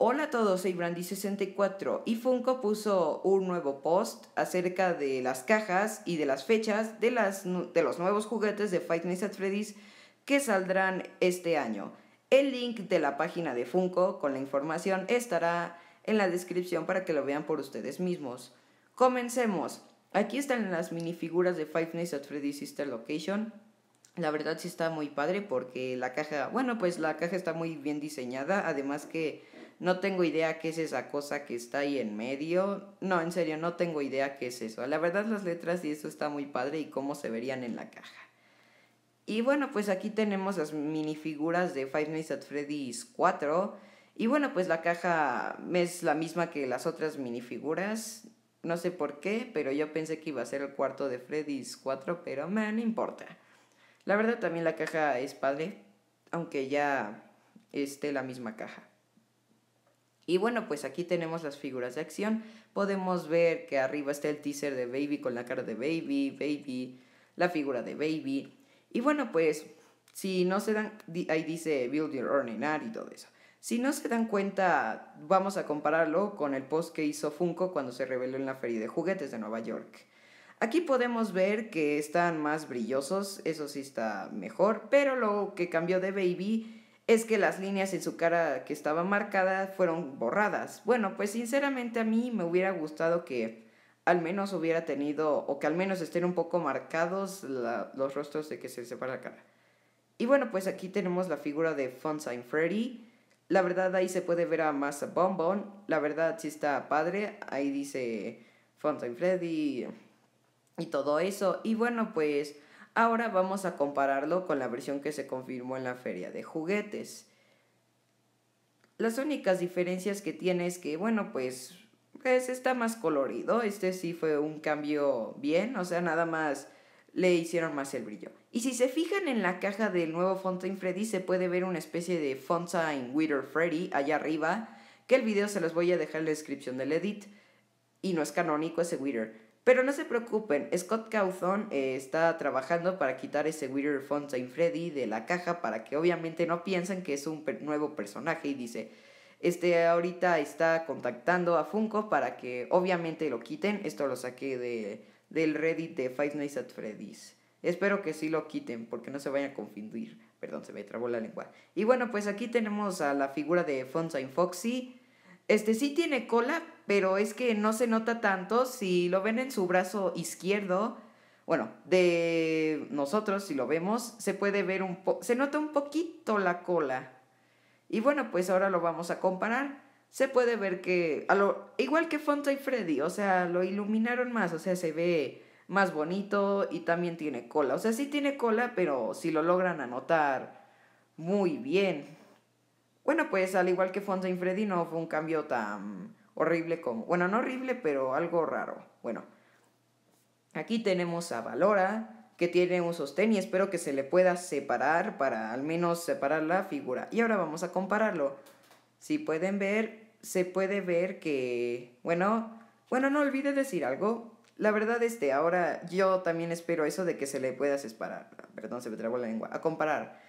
Hola a todos, soy Brandy64 y Funko puso un nuevo post acerca de las cajas y de las fechas de, las, de los nuevos juguetes de Fight Nights at Freddy's que saldrán este año. El link de la página de Funko con la información estará en la descripción para que lo vean por ustedes mismos. Comencemos. Aquí están las minifiguras de Five Nights at Freddy's Sister Location. La verdad sí está muy padre porque la caja, bueno pues la caja está muy bien diseñada, además que no tengo idea qué es esa cosa que está ahí en medio. No, en serio, no tengo idea qué es eso. La verdad las letras y eso está muy padre y cómo se verían en la caja. Y bueno, pues aquí tenemos las minifiguras de Five Nights at Freddy's 4. Y bueno, pues la caja es la misma que las otras minifiguras. No sé por qué, pero yo pensé que iba a ser el cuarto de Freddy's 4, pero me no importa. La verdad también la caja es padre, aunque ya esté la misma caja. Y bueno, pues aquí tenemos las figuras de acción. Podemos ver que arriba está el teaser de Baby con la cara de Baby, Baby, la figura de Baby. Y bueno, pues si no se dan, ahí dice Build Your Own Art y todo eso. Si no se dan cuenta, vamos a compararlo con el post que hizo Funko cuando se reveló en la feria de juguetes de Nueva York. Aquí podemos ver que están más brillosos, eso sí está mejor, pero lo que cambió de Baby es que las líneas en su cara que estaban marcadas fueron borradas. Bueno, pues sinceramente a mí me hubiera gustado que al menos hubiera tenido, o que al menos estén un poco marcados los rostros de que se separa la cara. Y bueno, pues aquí tenemos la figura de Fontaine Freddy. La verdad ahí se puede ver a más Bonbon. La verdad sí está padre. Ahí dice Fontaine Freddy y todo eso. Y bueno, pues Ahora vamos a compararlo con la versión que se confirmó en la feria de juguetes. Las únicas diferencias que tiene es que, bueno, pues, pues, está más colorido. Este sí fue un cambio bien, o sea, nada más le hicieron más el brillo. Y si se fijan en la caja del nuevo Fontaine Freddy, se puede ver una especie de Fontaine Wither Freddy allá arriba, que el video se los voy a dejar en la descripción del edit. Y no es canónico ese Wither. Pero no se preocupen, Scott Cawthon eh, está trabajando para quitar ese Weird Font Freddy de la caja para que obviamente no piensen que es un nuevo personaje y dice, este ahorita está contactando a Funko para que obviamente lo quiten. Esto lo saqué del Reddit de Five Nights at Freddy's. Espero que sí lo quiten porque no se vayan a confundir. Perdón, se me trabó la lengua. Y bueno, pues aquí tenemos a la figura de Fontaine Foxy. Este sí tiene cola, pero es que no se nota tanto si lo ven en su brazo izquierdo. Bueno, de nosotros, si lo vemos, se puede ver un poco, se nota un poquito la cola. Y bueno, pues ahora lo vamos a comparar. Se puede ver que, a lo, igual que Fonta y Freddy, o sea, lo iluminaron más, o sea, se ve más bonito y también tiene cola. O sea, sí tiene cola, pero si lo logran anotar muy bien. Bueno, pues al igual que Fonza Freddy no fue un cambio tan horrible como, bueno, no horrible, pero algo raro. Bueno, aquí tenemos a Valora, que tiene un sostén y espero que se le pueda separar para al menos separar la figura. Y ahora vamos a compararlo. Si pueden ver, se puede ver que, bueno, bueno, no olvide decir algo. La verdad, es que ahora yo también espero eso de que se le pueda separar, perdón, se me trago la lengua, a comparar.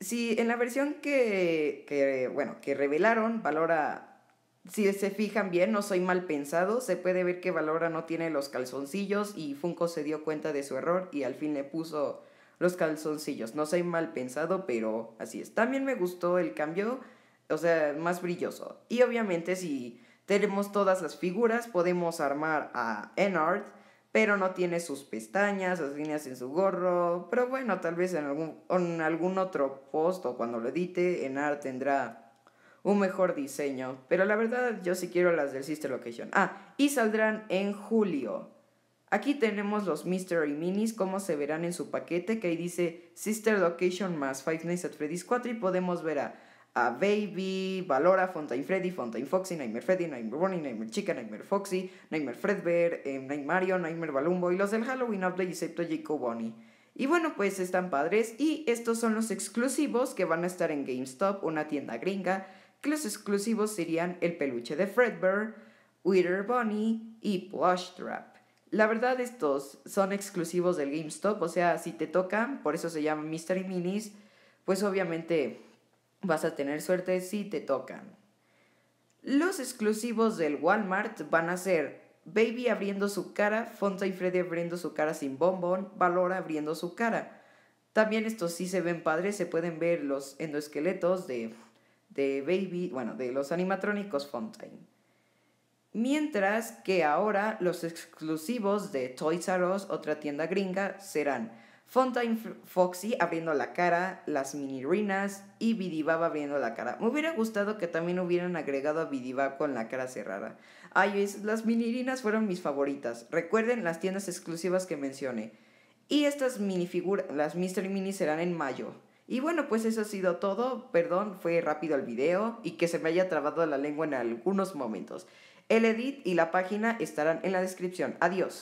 Si en la versión que, que, bueno, que revelaron, Valora, si se fijan bien, no soy mal pensado, se puede ver que Valora no tiene los calzoncillos y Funko se dio cuenta de su error y al fin le puso los calzoncillos. No soy mal pensado, pero así es. También me gustó el cambio, o sea, más brilloso. Y obviamente si tenemos todas las figuras, podemos armar a Enard pero no tiene sus pestañas, las líneas en su gorro, pero bueno, tal vez en algún, en algún otro post o cuando lo edite en ART tendrá un mejor diseño, pero la verdad yo sí quiero las del Sister Location. Ah, y saldrán en julio. Aquí tenemos los Mystery Minis, como se verán en su paquete, que ahí dice Sister Location más Five Nights at Freddy's 4 y podemos ver a a Baby, Valora, Fontaine Freddy, Fontaine Foxy, Nightmare Freddy, Nightmare Bonnie, Nightmare Chica, Nightmare Foxy, Nightmare Fredbear, em, Nightmare Mario, Nightmare Balumbo y los del Halloween Update excepto Jacob Bonnie. Y bueno, pues están padres y estos son los exclusivos que van a estar en GameStop, una tienda gringa, que los exclusivos serían el peluche de Fredbear, Wither Bunny y Plush Trap. La verdad estos son exclusivos del GameStop, o sea, si te tocan, por eso se llaman Mystery Minis, pues obviamente Vas a tener suerte si te tocan. Los exclusivos del Walmart van a ser Baby abriendo su cara, Fontaine y Freddy abriendo su cara sin bombón, Valora abriendo su cara. También estos sí se ven padres, se pueden ver los endoesqueletos de, de Baby, bueno, de los animatrónicos Fontaine. Mientras que ahora los exclusivos de Toys R Us, otra tienda gringa, serán Fontaine Foxy abriendo la cara, las minirinas y Bidibab abriendo la cara. Me hubiera gustado que también hubieran agregado a Bidibab con la cara cerrada. Ay, es, las minirinas fueron mis favoritas. Recuerden las tiendas exclusivas que mencioné. Y estas minifiguras, las Mystery Mini serán en mayo. Y bueno, pues eso ha sido todo. Perdón, fue rápido el video y que se me haya trabado la lengua en algunos momentos. El edit y la página estarán en la descripción. Adiós.